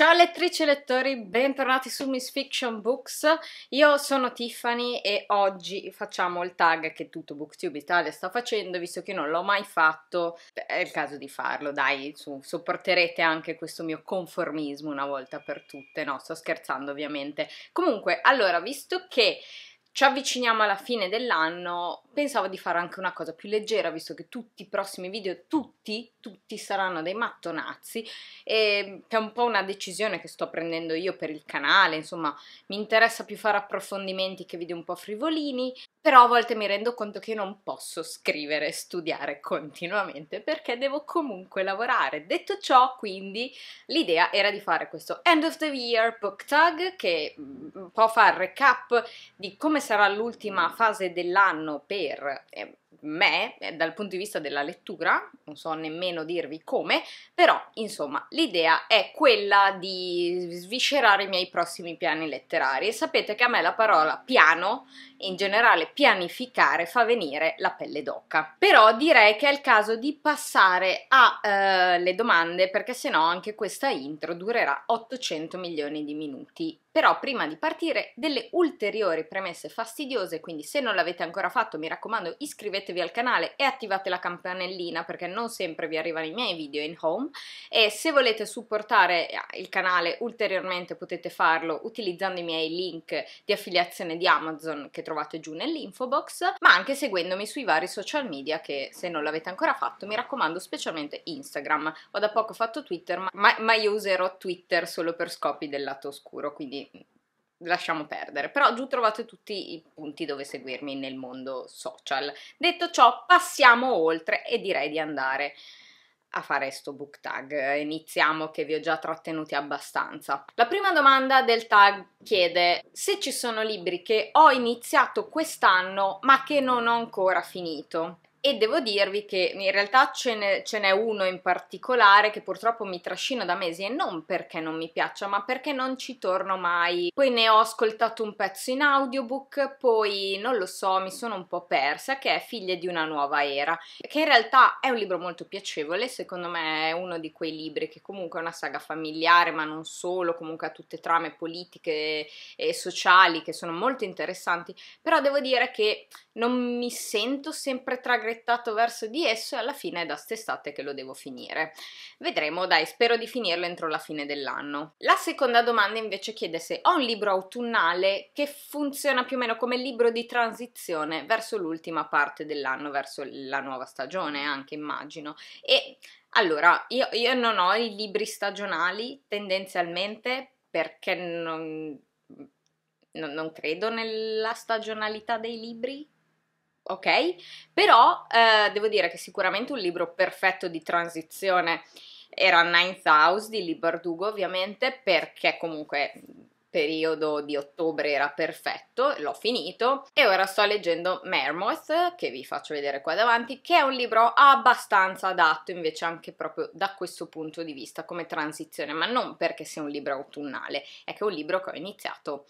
Ciao lettrici e lettori, bentornati su Miss Fiction Books. Io sono Tiffany e oggi facciamo il tag che tutto Booktube Italia sta facendo, visto che io non l'ho mai fatto, è il caso di farlo, dai, su, sopporterete anche questo mio conformismo una volta per tutte. No, sto scherzando ovviamente. Comunque, allora, visto che ci avviciniamo alla fine dell'anno, pensavo di fare anche una cosa più leggera, visto che tutti i prossimi video, tutti, tutti saranno dei mattonazzi e è un po' una decisione che sto prendendo io per il canale, insomma mi interessa più fare approfondimenti che video un po' frivolini, però a volte mi rendo conto che non posso scrivere e studiare continuamente perché devo comunque lavorare. Detto ciò, quindi, l'idea era di fare questo End of the Year Book Tag che mm, può fare recap di come sarà l'ultima fase dell'anno per... Eh, me eh, dal punto di vista della lettura, non so nemmeno dirvi come, però insomma l'idea è quella di sviscerare i miei prossimi piani letterari e sapete che a me la parola piano, in generale pianificare, fa venire la pelle d'oca. Però direi che è il caso di passare alle eh, domande perché sennò anche questa intro durerà 800 milioni di minuti però prima di partire delle ulteriori premesse fastidiose, quindi se non l'avete ancora fatto mi raccomando iscrivetevi al canale e attivate la campanellina perché non sempre vi arrivano i miei video in home e se volete supportare eh, il canale ulteriormente potete farlo utilizzando i miei link di affiliazione di Amazon che trovate giù nell'info box, ma anche seguendomi sui vari social media che se non l'avete ancora fatto mi raccomando specialmente Instagram. Ho da poco fatto Twitter ma, ma io userò Twitter solo per scopi del lato oscuro, quindi lasciamo perdere, però giù trovate tutti i punti dove seguirmi nel mondo social. Detto ciò, passiamo oltre e direi di andare a fare sto book tag. Iniziamo che vi ho già trattenuti abbastanza. La prima domanda del tag chiede se ci sono libri che ho iniziato quest'anno ma che non ho ancora finito e devo dirvi che in realtà ce, ne, ce n'è uno in particolare che purtroppo mi trascino da mesi e non perché non mi piaccia ma perché non ci torno mai. Poi ne ho ascoltato un pezzo in audiobook, poi non lo so, mi sono un po' persa, che è Figlie di una nuova era, che in realtà è un libro molto piacevole, secondo me è uno di quei libri che comunque è una saga familiare ma non solo, comunque ha tutte trame politiche e sociali che sono molto interessanti, però devo dire che non mi sento sempre tragredita scarrettato verso di esso e alla fine è da st'estate che lo devo finire. Vedremo, dai, spero di finirlo entro la fine dell'anno. La seconda domanda invece chiede se ho un libro autunnale che funziona più o meno come libro di transizione verso l'ultima parte dell'anno, verso la nuova stagione anche immagino. E allora, io, io non ho i libri stagionali tendenzialmente perché non, non credo nella stagionalità dei libri ok? Però eh, devo dire che sicuramente un libro perfetto di transizione era Ninth House di Lee Dugo, ovviamente perché comunque periodo di ottobre era perfetto, l'ho finito e ora sto leggendo Mermoth che vi faccio vedere qua davanti che è un libro abbastanza adatto invece anche proprio da questo punto di vista come transizione ma non perché sia un libro autunnale è che è un libro che ho iniziato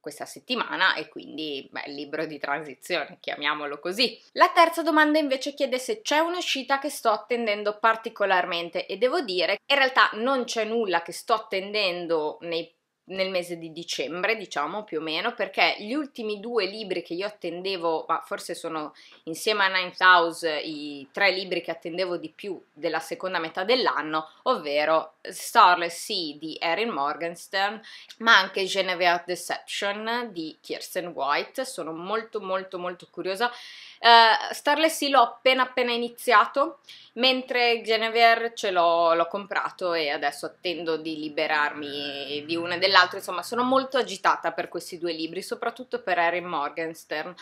questa settimana e quindi beh, libro di transizione, chiamiamolo così. La terza domanda invece chiede se c'è un'uscita che sto attendendo particolarmente e devo dire in realtà non c'è nulla che sto attendendo nei nel mese di dicembre, diciamo più o meno, perché gli ultimi due libri che io attendevo, ma forse sono insieme a Ninth House i tre libri che attendevo di più della seconda metà dell'anno, ovvero Starless Sea di Erin Morgenstern, ma anche Geneva Deception di Kirsten White. Sono molto molto molto curiosa. Uh, Starless Sea l'ho appena appena iniziato, mentre Genevieve ce l'ho, l'ho comprato e adesso attendo di liberarmi di una e dell'altra l'altro, insomma sono molto agitata per questi due libri, soprattutto per Erin Morgenstern.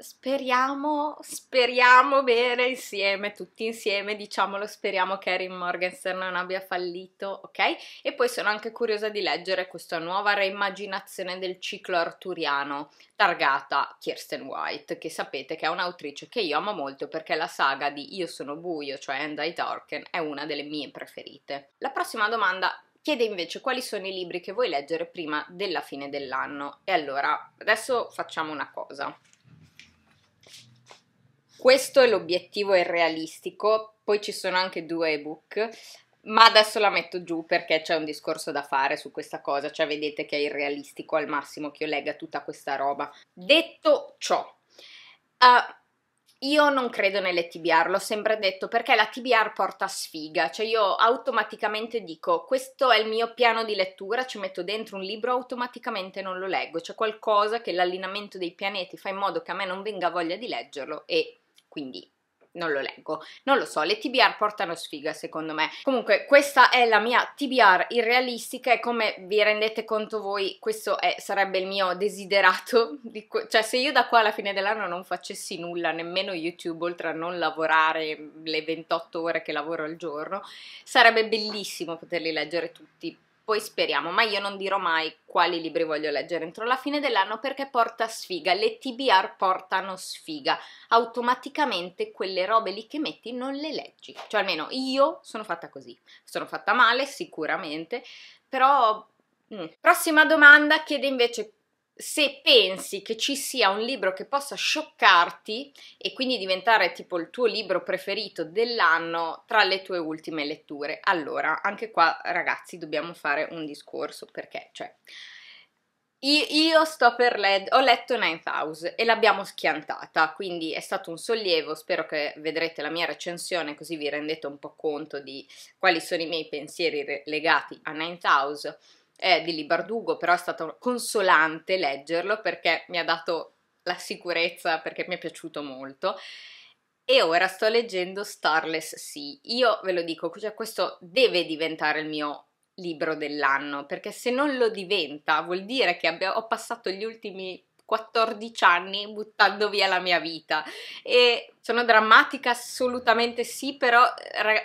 Speriamo, speriamo bene insieme, tutti insieme, diciamolo, speriamo che Erin Morgenstern non abbia fallito, ok? E poi sono anche curiosa di leggere questa nuova reimmaginazione del ciclo arturiano targata Kirsten White, che sapete che è un'autrice che io amo molto perché la saga di Io sono buio, cioè And I Darken, è una delle mie preferite. La prossima domanda chiede invece quali sono i libri che vuoi leggere prima della fine dell'anno. E allora, adesso facciamo una cosa. Questo è l'obiettivo irrealistico, poi ci sono anche due ebook, ma adesso la metto giù perché c'è un discorso da fare su questa cosa, cioè vedete che è irrealistico al massimo che io legga tutta questa roba. Detto ciò, uh, io non credo nelle TBR, l'ho sempre detto, perché la TBR porta sfiga, cioè io automaticamente dico questo è il mio piano di lettura, ci metto dentro un libro, automaticamente non lo leggo, c'è qualcosa che l'allineamento dei pianeti fa in modo che a me non venga voglia di leggerlo e quindi non lo leggo, non lo so, le TBR portano sfiga secondo me. Comunque questa è la mia TBR irrealistica e come vi rendete conto voi questo è, sarebbe il mio desiderato, di, cioè se io da qua alla fine dell'anno non facessi nulla, nemmeno YouTube oltre a non lavorare le 28 ore che lavoro al giorno, sarebbe bellissimo poterli leggere tutti poi speriamo, ma io non dirò mai quali libri voglio leggere entro la fine dell'anno perché porta sfiga, le TBR portano sfiga, automaticamente quelle robe lì che metti non le leggi, cioè almeno io sono fatta così, sono fatta male sicuramente, però... Mh. Mm. Prossima domanda chiede invece se pensi che ci sia un libro che possa scioccarti e quindi diventare tipo il tuo libro preferito dell'anno tra le tue ultime letture. Allora, anche qua ragazzi dobbiamo fare un discorso perché, cioè, io, io sto per leggere, ho letto Ninth House e l'abbiamo schiantata, quindi è stato un sollievo, spero che vedrete la mia recensione così vi rendete un po' conto di quali sono i miei pensieri legati a Ninth House eh, di Libardugo, però è stato consolante leggerlo perché mi ha dato la sicurezza, perché mi è piaciuto molto. E ora sto leggendo Starless Sea. Io ve lo dico, cioè questo deve diventare il mio libro dell'anno, perché se non lo diventa vuol dire che abbia, ho passato gli ultimi 14 anni buttando via la mia vita e sono drammatica assolutamente sì, però eh,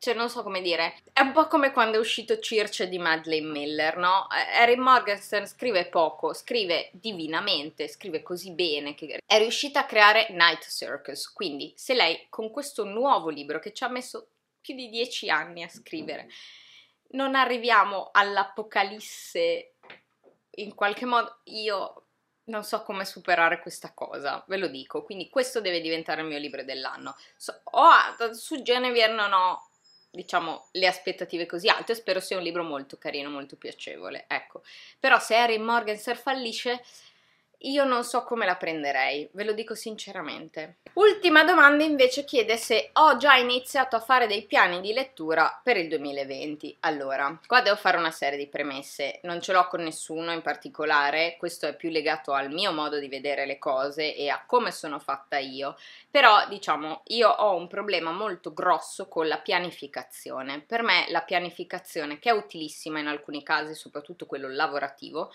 cioè non so come dire, è un po' come quando è uscito Circe di Madeleine Miller, no? Erin Morgenstern scrive poco, scrive divinamente, scrive così bene che è riuscita a creare Night Circus, quindi se lei con questo nuovo libro che ci ha messo più di dieci anni a scrivere, non arriviamo all'apocalisse in qualche modo, io non so come superare questa cosa, ve lo dico, quindi questo deve diventare il mio libro dell'anno. So, oh, su Genevieve non ho diciamo, le aspettative così alte. Spero sia un libro molto carino, molto piacevole. Ecco. Però se Harry Morgan fallisce, io non so come la prenderei, ve lo dico sinceramente. Ultima domanda invece chiede se ho già iniziato a fare dei piani di lettura per il 2020. Allora, qua devo fare una serie di premesse, non ce l'ho con nessuno in particolare, questo è più legato al mio modo di vedere le cose e a come sono fatta io, però diciamo io ho un problema molto grosso con la pianificazione. Per me la pianificazione, che è utilissima in alcuni casi, soprattutto quello lavorativo,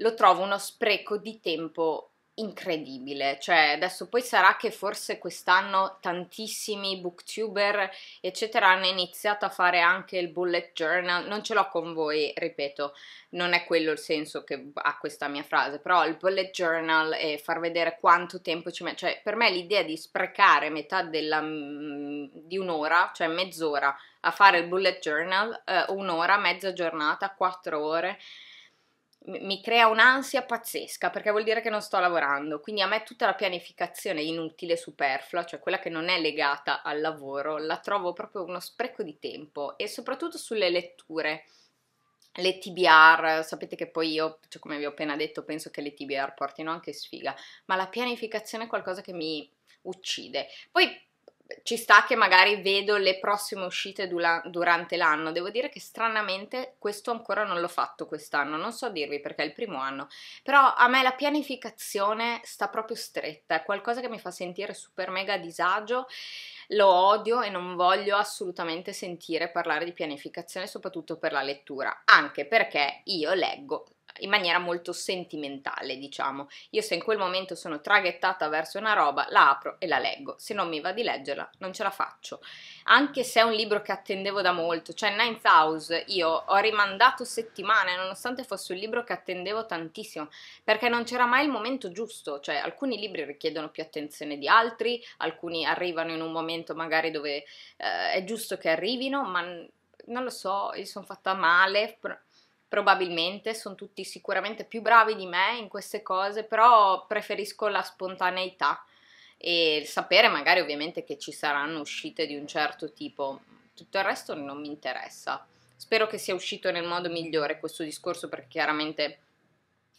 lo trovo uno spreco di tempo incredibile, cioè adesso poi sarà che forse quest'anno tantissimi booktuber eccetera hanno iniziato a fare anche il bullet journal, non ce l'ho con voi, ripeto, non è quello il senso che ha questa mia frase, però il bullet journal e far vedere quanto tempo ci mette, cioè per me l'idea di sprecare metà della, mm, di un'ora, cioè mezz'ora a fare il bullet journal, eh, un'ora, mezza giornata, quattro ore, mi crea un'ansia pazzesca perché vuol dire che non sto lavorando, quindi a me tutta la pianificazione inutile, superflua, cioè quella che non è legata al lavoro, la trovo proprio uno spreco di tempo e soprattutto sulle letture. Le TBR, sapete che poi io, cioè come vi ho appena detto, penso che le TBR portino anche sfiga, ma la pianificazione è qualcosa che mi uccide. Poi ci sta che magari vedo le prossime uscite dura- durante l'anno. Devo dire che stranamente questo ancora non l'ho fatto quest'anno, non so dirvi perché è il primo anno, però a me la pianificazione sta proprio stretta, è qualcosa che mi fa sentire super mega disagio. Lo odio e non voglio assolutamente sentire parlare di pianificazione, soprattutto per la lettura, anche perché io leggo in maniera molto sentimentale, diciamo. Io se in quel momento sono traghettata verso una roba, la apro e la leggo. Se non mi va di leggerla, non ce la faccio. Anche se è un libro che attendevo da molto, cioè Ninth House, io ho rimandato settimane, nonostante fosse un libro che attendevo tantissimo, perché non c'era mai il momento giusto, cioè alcuni libri richiedono più attenzione di altri, alcuni arrivano in un momento magari dove eh, è giusto che arrivino, ma non lo so, io sono fatta male probabilmente sono tutti sicuramente più bravi di me in queste cose, però preferisco la spontaneità e sapere magari ovviamente che ci saranno uscite di un certo tipo, tutto il resto non mi interessa. Spero che sia uscito nel modo migliore questo discorso perché chiaramente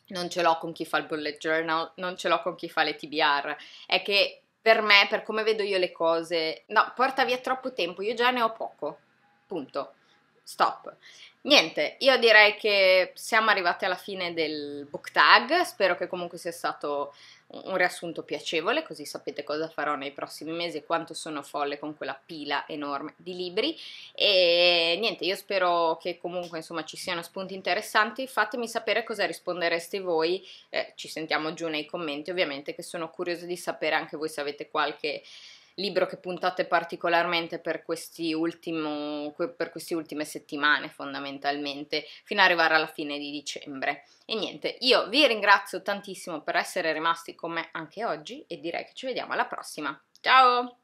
non ce l'ho con chi fa il bullet journal, non ce l'ho con chi fa le TBR, è che per me, per come vedo io le cose, no, porta via troppo tempo, io già ne ho poco, punto stop. Niente, io direi che siamo arrivati alla fine del book tag, spero che comunque sia stato un riassunto piacevole, così sapete cosa farò nei prossimi mesi e quanto sono folle con quella pila enorme di libri. E niente, io spero che comunque insomma ci siano spunti interessanti. Fatemi sapere cosa rispondereste voi. Eh, ci sentiamo giù nei commenti, ovviamente, che sono curiosa di sapere anche voi se avete qualche libro che puntate particolarmente per, questi ultimo, per, queste ultime settimane fondamentalmente, fino ad arrivare alla fine di dicembre. E niente, io vi ringrazio tantissimo per essere rimasti con me anche oggi e direi che ci vediamo alla prossima. Ciao!